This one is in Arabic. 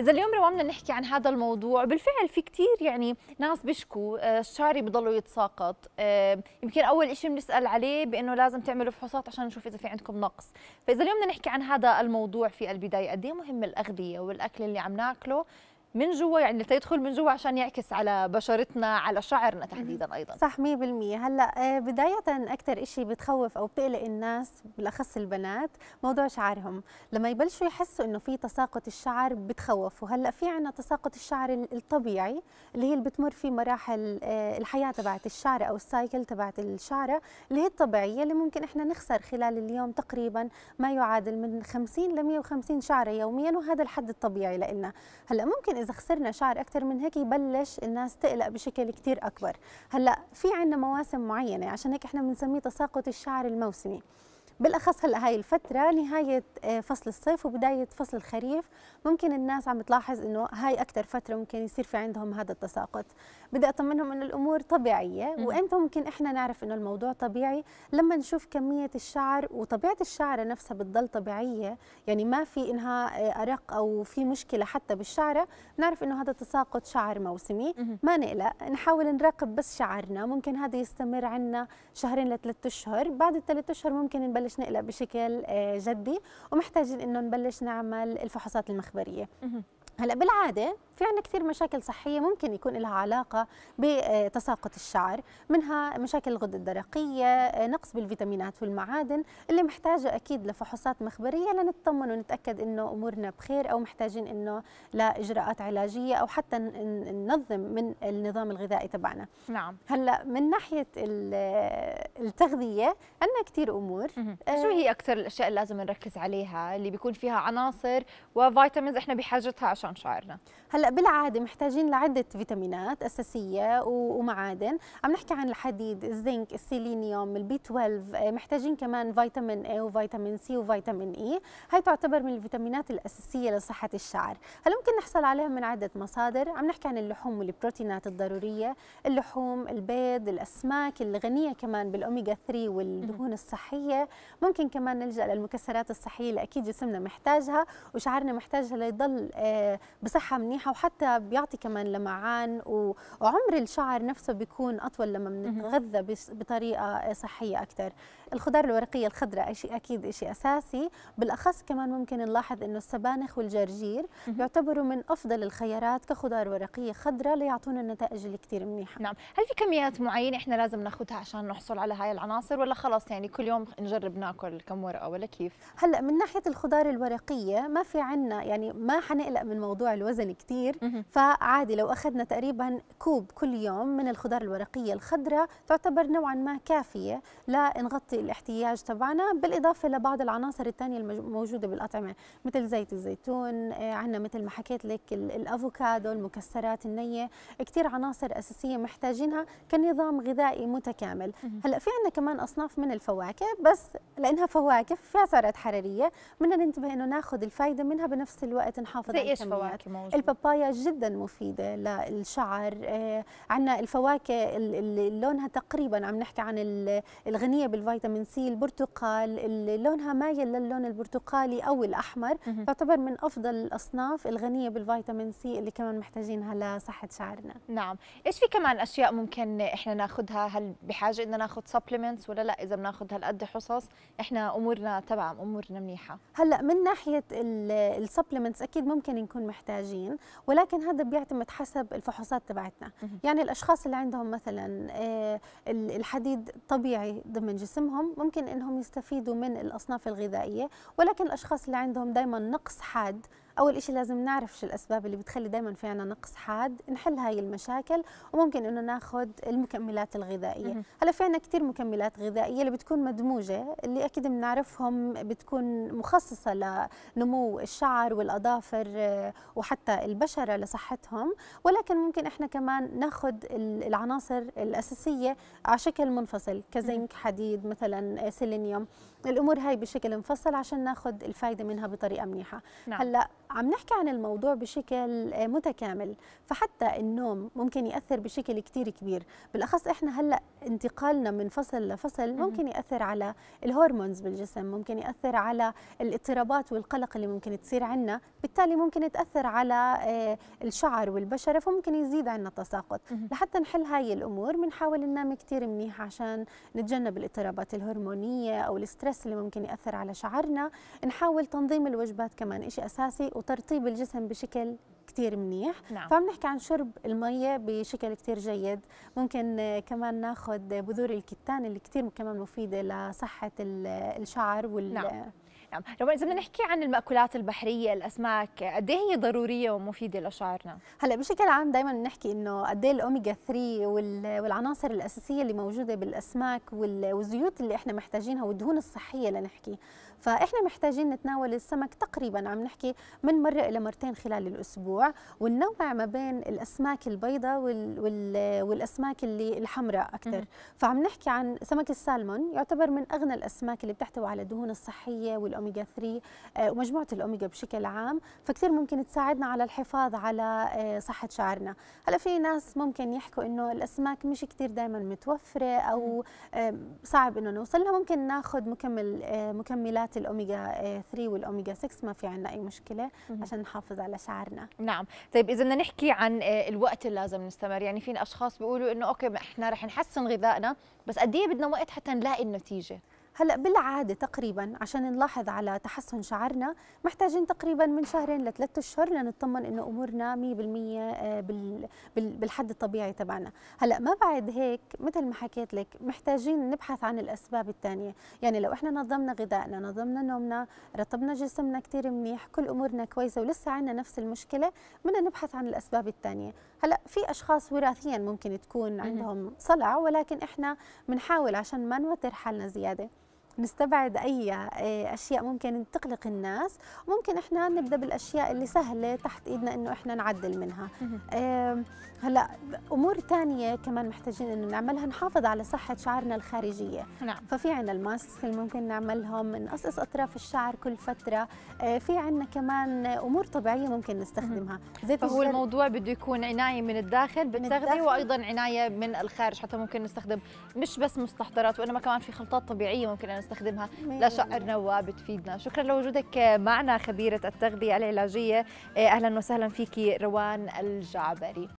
اذا اليوم روان بدنا نحكي عن هذا الموضوع بالفعل في كثير يعني ناس بيشكوا آه، شعري بضلوا يتساقط آه، يمكن اول شيء بنسال عليه بانه لازم تعملوا فحوصات عشان نشوف اذا في عندكم نقص فاذا اليوم بدنا نحكي عن هذا الموضوع في البدايه قد إيه مهم الاغذيه والاكل اللي عم ناكله من جوا يعني تيدخل من جوا عشان يعكس على بشرتنا على شعرنا تحديدا ايضا صح 100% هلا آه، بدايه اكثر شيء بتخوف او بتقلق الناس بالاخص البنات موضوع شعرهم لما يبلشوا يحسوا انه في تساقط الشعر بتخوفوا هلا في عنا تساقط الشعر الطبيعي اللي هي اللي بتمر في مراحل آه، الحياه تبعت الشعر او السايكل تبعت الشعره اللي هي الطبيعيه اللي ممكن احنا نخسر خلال اليوم تقريبا ما يعادل من 50 ل 150 شعره يوميا وهذا الحد الطبيعي لنا هلا ممكن اذا خسرنا شعر اكثر من هيك يبلش الناس تقلق بشكل كثير اكبر هلا في عندنا مواسم معينه عشان هيك احنا بنسميه تساقط الشعر الموسمي بالاخص هلا هاي الفتره نهايه آه، فصل الصيف وبدايه فصل الخريف ممكن الناس عم تلاحظ انه هاي اكثر فتره ممكن يصير في عندهم هذا التساقط بدي اطمنهم انه الامور طبيعيه وامتى ممكن احنا نعرف انه الموضوع طبيعي لما نشوف كميه الشعر وطبيعه الشعره نفسها بتضل طبيعيه يعني ما في انها آه، ارق او في مشكله حتى بالشعره نعرف انه هذا تساقط شعر موسمي ما نقلق نحاول نراقب بس شعرنا ممكن هذا يستمر عنا شهرين لثلاث اشهر بعد الثلاث اشهر ممكن نبلش نبلش نقلق بشكل آه، جدي ومحتاجين انه نبلش نعمل الفحوصات المخبريه هلا بالعاده في عندنا كثير مشاكل صحيه ممكن يكون لها علاقه بتساقط الشعر منها مشاكل الغده الدرقيه نقص بالفيتامينات والمعادن اللي محتاجه اكيد لفحوصات مخبريه لنطمن ونتاكد انه امورنا بخير او محتاجين انه لاجراءات علاجيه او حتى ننظم من النظام الغذائي تبعنا نعم هلا من ناحيه التغذيه عندنا كثير امور آه، شو هي اكثر الاشياء اللي لازم نركز عليها اللي بيكون فيها عناصر وفيتامينز احنا بحاجتها عشان شعرنا هلا بالعاده محتاجين لعده فيتامينات اساسيه ومعادن عم نحكي عن الحديد الزنك السيلينيوم البي 12 آه، محتاجين كمان فيتامين اي وفيتامين سي وفيتامين اي e. هاي تعتبر من الفيتامينات الاساسيه لصحه الشعر هل ممكن نحصل عليها من عده مصادر عم نحكي عن اللحوم والبروتينات الضروريه اللحوم البيض الاسماك الغنيه كمان بالاوميجا 3 والدهون الصحيه ممكن كمان نلجا للمكسرات الصحيه اللي اكيد جسمنا محتاجها وشعرنا محتاجها ليضل آه، بصحه منيحه وحتى بيعطي كمان لمعان وعمر الشعر نفسه بيكون اطول لما بنتغذى بطريقه صحيه اكثر الخضار الورقيه الخضراء شيء اكيد شيء اساسي بالاخص كمان ممكن نلاحظ انه السبانخ والجرجير يعتبروا من افضل الخيارات كخضار ورقيه خضراء ليعطونا النتائج اللي كثير منيحه نعم هل في كميات معينه احنا لازم ناخذها عشان نحصل على هاي العناصر ولا خلاص يعني كل يوم نجرب ناكل كم ورقه ولا كيف هلا من ناحيه الخضار الورقيه ما في عنا يعني ما حنقلق من موضوع الوزن كثير كبير فعادي لو اخذنا تقريبا كوب كل يوم من الخضار الورقيه الخضراء تعتبر نوعا ما كافيه لنغطي الاحتياج تبعنا بالاضافه لبعض العناصر الثانيه الموجوده بالاطعمه مثل زيت الزيتون آه، عندنا مثل ما حكيت لك الافوكادو المكسرات النيه كثير عناصر اساسيه محتاجينها كنظام غذائي متكامل هلا في عندنا كمان اصناف من الفواكه بس لانها فواكه فيها سعرات حراريه بدنا ننتبه انه ناخذ الفائده منها بنفس الوقت نحافظ على الكميات البابا بقايا جدا مفيده للشعر آه، عندنا الفواكه اللي لونها تقريبا عم نحكي عن الغنيه بالفيتامين سي البرتقال اللي لونها مايل للون البرتقالي او الاحمر تعتبر من افضل الاصناف الغنيه بالفيتامين سي اللي كمان محتاجينها لصحه شعرنا نعم ايش في كمان اشياء ممكن احنا ناخذها هل بحاجه اننا ناخذ سبلمنتس ولا لا اذا بناخذ هالقد حصص احنا امورنا تمام امورنا منيحه هلا من ناحيه السبلمنتس اكيد ممكن نكون محتاجين ولكن هذا بيعتمد حسب الفحوصات تبعتنا يعني الاشخاص اللي عندهم مثلا آه، الحديد طبيعي ضمن جسمهم ممكن انهم يستفيدوا من الاصناف الغذائيه ولكن الاشخاص اللي عندهم دائما نقص حاد اول إشي لازم نعرف شو الاسباب اللي بتخلي دائما في عنا نقص حاد نحل هاي المشاكل وممكن انه ناخذ المكملات الغذائيه هلا في عنا كثير مكملات غذائيه اللي بتكون مدموجه اللي اكيد بنعرفهم بتكون مخصصه لنمو الشعر والاظافر آه، وحتى البشره لصحتهم ولكن ممكن احنا كمان ناخذ العناصر الاساسيه على شكل منفصل كزنك حديد مثلا آه، سيلينيوم الامور هاي بشكل منفصل عشان ناخذ الفائده منها بطريقه منيحه نعم. هلا عم نحكي عن الموضوع بشكل آه، متكامل فحتى النوم ممكن يأثر بشكل كتير كبير بالأخص إحنا هلأ انتقالنا من فصل لفصل ممكن يأثر على الهرمونز بالجسم ممكن يأثر على الاضطرابات والقلق اللي ممكن تصير عنا بالتالي ممكن تأثر على آه، الشعر والبشرة فممكن يزيد عنا التساقط لحتى نحل هاي الأمور بنحاول ننام كتير منيح عشان نتجنب الاضطرابات الهرمونية أو الاسترس اللي ممكن يأثر على شعرنا نحاول تنظيم الوجبات كمان إشي أساسي وترطيب الجسم بشكل كثير منيح نعم. فعم نحكي عن شرب المية بشكل كثير جيد ممكن آه، كمان ناخذ بذور الكتان اللي كثير كمان مفيدة لصحة الشعر وال نعم. نعم روان اذا بدنا نحكي عن المأكولات البحريه الاسماك قد إيه هي ضروريه ومفيده لشعرنا هلا بشكل عام دائما بنحكي انه قد ايه الاوميجا 3 والعناصر الاساسيه اللي موجوده بالاسماك والزيوت اللي احنا محتاجينها والدهون الصحيه لنحكي فاحنا محتاجين نتناول السمك تقريبا عم نحكي من مره الى مرتين خلال الاسبوع وننوع ما بين الاسماك البيضاء وال... وال... والاسماك اللي الحمراء اكثر فعم نحكي عن سمك السالمون يعتبر من اغنى الاسماك اللي بتحتوي على الدهون الصحيه والاوميجا 3 آه، ومجموعه الاوميجا بشكل عام فكثير ممكن تساعدنا على الحفاظ على آه، صحه شعرنا هلا في ناس ممكن يحكوا انه الاسماك مش كثير دائما متوفره او آه، صعب انه نوصل لها ممكن ناخذ مكمل مكملات الاوميجا 3 والاوميجا 6 ما في عندنا اي مشكله عشان نحافظ على شعرنا نعم طيب اذا بدنا نحكي عن آه، الوقت اللي لازم نستمر يعني في اشخاص بيقولوا انه اوكي احنا رح نحسن غذائنا بس قد ايه بدنا وقت حتى نلاقي النتيجه هلا بالعاده تقريبا عشان نلاحظ على تحسن شعرنا محتاجين تقريبا من شهرين لثلاث اشهر لنطمن انه امورنا 100% آه، بالحد الطبيعي تبعنا هلا ما بعد هيك مثل ما حكيت لك محتاجين نبحث عن الاسباب الثانيه يعني لو احنا نظمنا غذائنا نظمنا نومنا رطبنا جسمنا كثير منيح كل امورنا كويسه ولسه عندنا نفس المشكله بدنا نبحث عن الاسباب الثانيه هلا في اشخاص وراثيا ممكن تكون عندهم صلع ولكن احنا بنحاول عشان ما نوتر حالنا زياده نستبعد اي آه، اشياء ممكن تقلق الناس ممكن احنا نبدا بالاشياء اللي سهله تحت ايدنا انه احنا نعدل منها هلا امور ثانيه كمان محتاجين انه نعملها نحافظ على صحه شعرنا الخارجيه نعم. ففي عندنا الماسك اللي ممكن نعملهم نقصص اطراف الشعر كل فتره آه، في عندنا كمان امور طبيعيه ممكن نستخدمها زيت فهو الموضوع بده يكون عنايه من الداخل بالتغذيه وايضا عنايه من الخارج حتى ممكن نستخدم مش بس مستحضرات وانما كمان في خلطات طبيعيه ممكن أن نستخدمها لشعرنا وبتفيدنا شكرا لوجودك معنا خبيرة التغذية العلاجية إيه، أهلا وسهلا فيك روان الجعبري